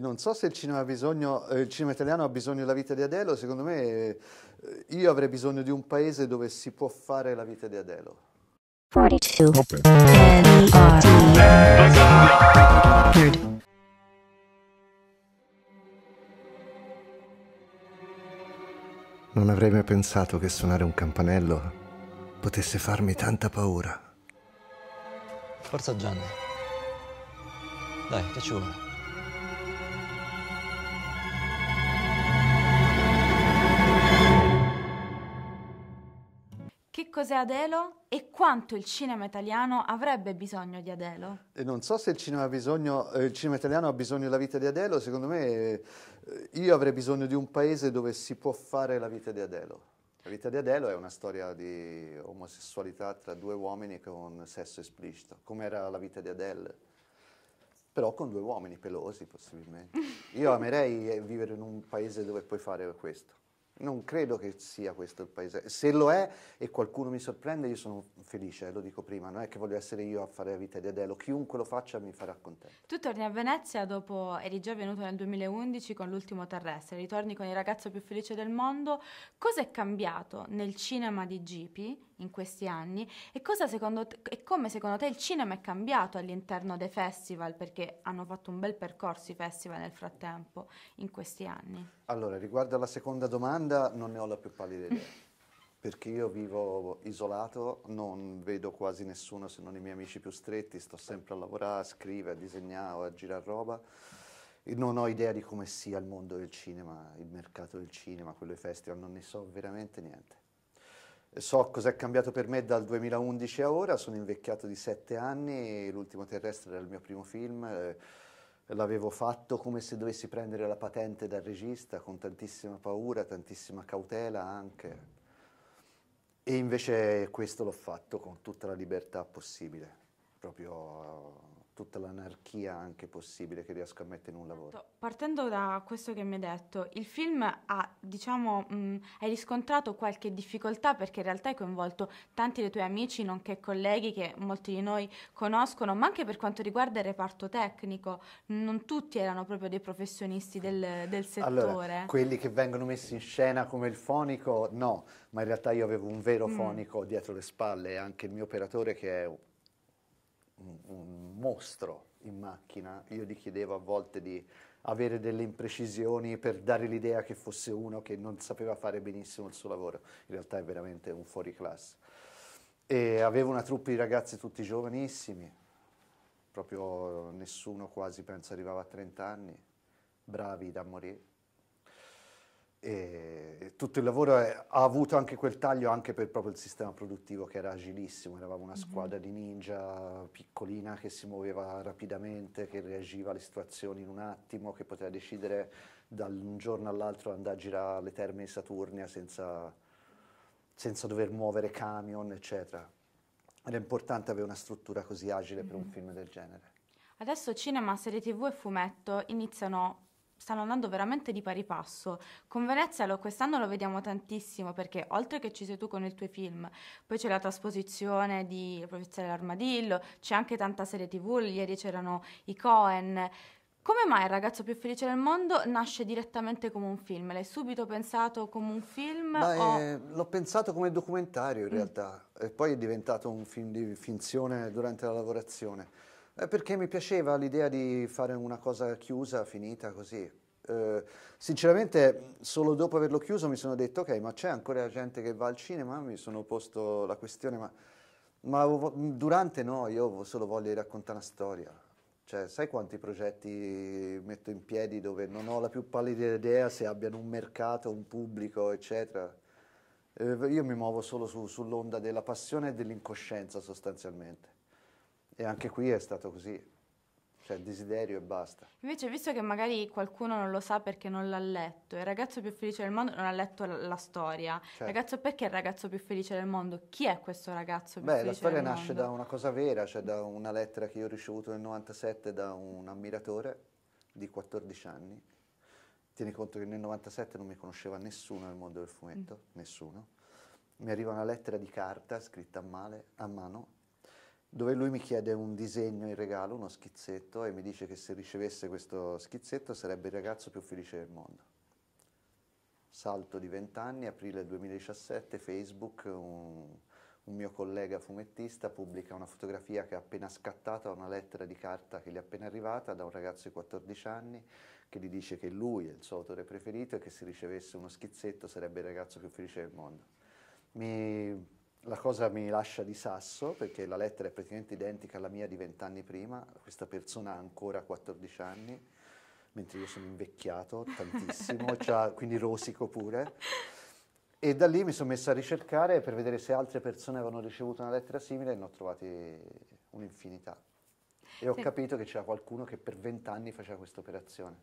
non so se il cinema, bisogno, eh, il cinema, italiano ha bisogno della vita di Adelo, secondo me eh, io avrei bisogno di un paese dove si può fare la vita di Adelo. 42. Non avrei mai pensato che suonare un campanello potesse farmi tanta paura. Forza Gianni. Dai, ti ci vuole? cos'è Adelo e quanto il cinema italiano avrebbe bisogno di Adelo. E eh, non so se il cinema, bisogno, eh, il cinema italiano ha bisogno della vita di Adelo, secondo me eh, io avrei bisogno di un paese dove si può fare la vita di Adelo. La vita di Adelo è una storia di omosessualità tra due uomini con sesso esplicito, come era la vita di Adele però con due uomini pelosi possibilmente. Io amerei vivere in un paese dove puoi fare questo. Non credo che sia questo il paese. Se lo è e qualcuno mi sorprende, io sono felice, lo dico prima, non è che voglio essere io a fare la vita di Adelo, chiunque lo faccia mi farà contento. Tu torni a Venezia dopo, eri già venuto nel 2011 con l'ultimo terrestre, ritorni con il ragazzo più felice del mondo. Cosa è cambiato nel cinema di Gipi in questi anni e, te, e, come secondo te il cinema è cambiato all'interno dei festival perché hanno fatto un bel percorso i festival nel frattempo in questi anni? Allora, riguardo alla seconda domanda non ne ho la più pallida idea. perché io vivo isolato, non vedo quasi nessuno se non i miei amici più stretti, sto sempre a lavorare, a scrivere, a disegnare, a girare roba e non ho idea di come sia il mondo del cinema, il mercato del cinema, quello dei festival, non ne so veramente niente. So cos'è cambiato per me dal 2011 a ora, sono invecchiato di sette anni, L'ultimo terrestre era il mio primo film, eh, l'avevo fatto come se dovessi prendere la patente dal regista, con tantissima paura, tantissima cautela anche. E invece questo l'ho fatto con tutta la libertà possibile, proprio tutta l'anarchia anche possibile che riesco a mettere in un lavoro. Esatto. Partendo da questo che mi hai detto, il film ha, diciamo, mh, mm, hai riscontrato qualche difficoltà perché in realtà hai coinvolto tanti dei tuoi amici, nonché colleghi che molti di noi conoscono, ma anche per quanto riguarda il reparto tecnico, non tutti erano proprio dei professionisti del, del settore. Allora, quelli che vengono messi in scena come il fonico, no, ma in realtà io avevo un vero mm. fonico mm. dietro le spalle e anche il mio operatore che è un, un mostro in macchina, io gli chiedevo a volte di avere delle imprecisioni per dare l'idea che fosse uno che non sapeva fare benissimo il suo lavoro, in realtà è veramente un fuoriclasse. E avevo una troupe di ragazzi tutti giovanissimi, proprio nessuno quasi penso arrivava a 30 anni, bravi da morire. E tutto il lavoro è, ha avuto anche quel taglio anche per proprio il sistema produttivo che era agilissimo, eravamo una mhm. squadra di ninja piccolina che si muoveva rapidamente, che reagiva alle situazioni in un attimo, che poteva decidere da un giorno all'altro andare a girare le terme di Saturnia senza, senza dover muovere camion, eccetera. Era importante avere una struttura così agile mm-hmm. per un mhm. film del genere. Adesso cinema, serie tv e fumetto iniziano stanno andando veramente di pari passo. Con Venezia lo, quest'anno lo vediamo tantissimo perché oltre che ci sei tu con i tuoi film, poi c'è la trasposizione di Professore dell'Armadillo, c'è anche tanta serie tv, ieri c'erano i Cohen. Come mai il ragazzo più felice del mondo nasce direttamente come un film? L'hai subito pensato come un film? O... Eh, l'ho pensato come documentario in mm. realtà e poi è diventato un film di finzione durante la lavorazione. Eh, perché mi piaceva l'idea di fare una cosa chiusa, finita così. Eh, sinceramente, solo dopo averlo chiuso mi sono detto: ok, ma c'è ancora gente che va al cinema? Mi sono posto la questione, ma, ma durante no, io solo voglio raccontare una storia. Cioè, sai quanti progetti metto in piedi dove non ho la più pallida idea se abbiano un mercato, un pubblico, eccetera? Eh, io mi muovo solo su, sull'onda della passione e dell'incoscienza sostanzialmente. E anche qui è stato così, cioè desiderio e basta. Invece, visto che magari qualcuno non lo sa perché non l'ha letto, il ragazzo più felice del mondo non ha letto la, la storia. Certo. Ragazzo, perché il ragazzo più felice del mondo? Chi è questo ragazzo più Beh, felice? Beh, la storia nasce mondo? da una cosa vera, cioè da una lettera che io ho ricevuto nel 97 da un ammiratore di 14 anni. Tieni conto che nel 97 non mi conosceva nessuno nel mondo del fumetto, mm. nessuno. Mi arriva una lettera di carta scritta a, male, a mano dove lui mi chiede un disegno in regalo, uno schizzetto, e mi dice che se ricevesse questo schizzetto sarebbe il ragazzo più felice del mondo. Salto di vent'anni, aprile 2017, Facebook, un, un mio collega fumettista pubblica una fotografia che ha appena scattato a una lettera di carta che gli è appena arrivata da un ragazzo di 14 anni che gli dice che lui è il suo autore preferito e che se ricevesse uno schizzetto sarebbe il ragazzo più felice del mondo. Mi cosa mi lascia di sasso, perché la lettera è praticamente identica alla mia di vent'anni prima, questa persona ha ancora 14 anni, mentre io sono invecchiato tantissimo, quindi rosico pure. E da lì mi sono messo a ricercare per vedere se altre persone avevano ricevuto una lettera simile e ne ho trovati un'infinità. E ho sì. capito che c'era qualcuno che per vent'anni faceva questa operazione.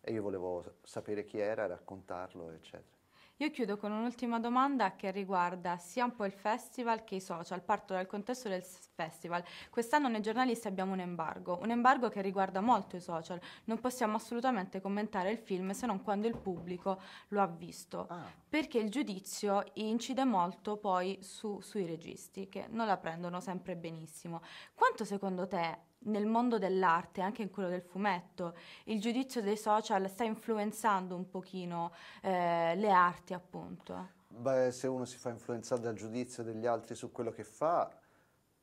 E io volevo sapere chi era, raccontarlo, eccetera. Io chiudo con un'ultima domanda che riguarda sia un po' il festival che i social, parto dal contesto del festival. Quest'anno nei giornalisti abbiamo un embargo, un embargo che riguarda molto i social, non possiamo assolutamente commentare il film se non quando il pubblico lo ha visto, ah. perché il giudizio incide molto poi su, sui registi che non la prendono sempre benissimo. Quanto secondo te nel mondo dell'arte, anche in quello del fumetto, il giudizio dei social sta influenzando un pochino eh, le arti, appunto. Beh, se uno si fa influenzare dal giudizio degli altri su quello che fa,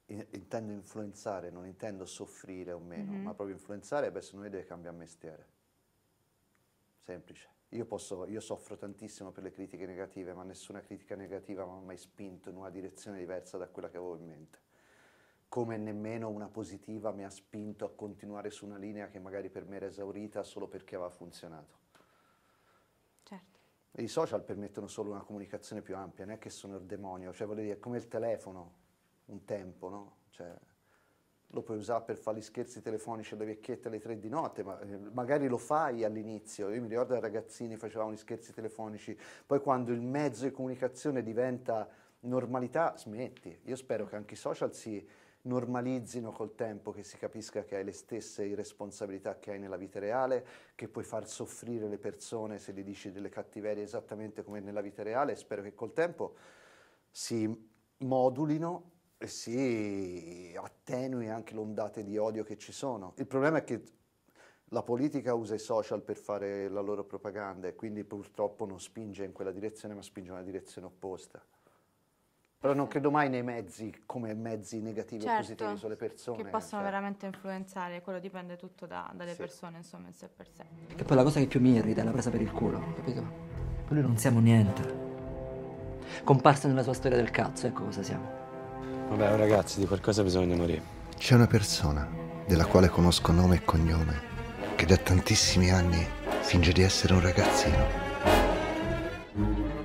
intendo influenzare, non intendo soffrire o meno, mm-hmm. ma proprio influenzare, beh, se noi deve cambiare mestiere. Semplice. Io, posso, io soffro tantissimo per le critiche negative, ma nessuna critica negativa mi ha mai spinto in una direzione diversa da quella che avevo in mente come nemmeno una positiva mi ha spinto a continuare su una linea che magari per me era esaurita solo perché aveva funzionato. Certo. I social permettono solo una comunicazione più ampia, non è che sono il demonio, cioè voglio dire, è come il telefono un tempo, no? Cioè, lo puoi usare per fare gli scherzi telefonici alle vecchiette alle tre di notte, ma eh, magari lo fai all'inizio. Io mi ricordo da ragazzini facevamo gli scherzi telefonici, poi quando il mezzo di comunicazione diventa normalità, smetti. Io spero che anche i social si normalizzino col tempo, che si capisca che hai le stesse responsabilità che hai nella vita reale, che puoi far soffrire le persone se gli dici delle cattiverie esattamente come nella vita reale. Spero che col tempo si modulino e si attenui anche le di odio che ci sono. Il problema è che la politica usa i social per fare la loro propaganda e quindi purtroppo non spinge in quella direzione ma spinge in una direzione opposta. Però non credo mai nei mezzi come mezzi negativi certo, o positivi sulle persone. Che possono cioè. veramente influenzare, quello dipende tutto da, dalle sì. persone, insomma, in sé per sé. E poi la cosa che più mi irrita è la presa per il culo, capito? Noi non siamo niente. Comparsa nella sua storia del cazzo, ecco cosa siamo. Vabbè, oh, ragazzi, di qualcosa bisogna morire. C'è una persona, della quale conosco nome e cognome, che da tantissimi anni finge di essere un ragazzino.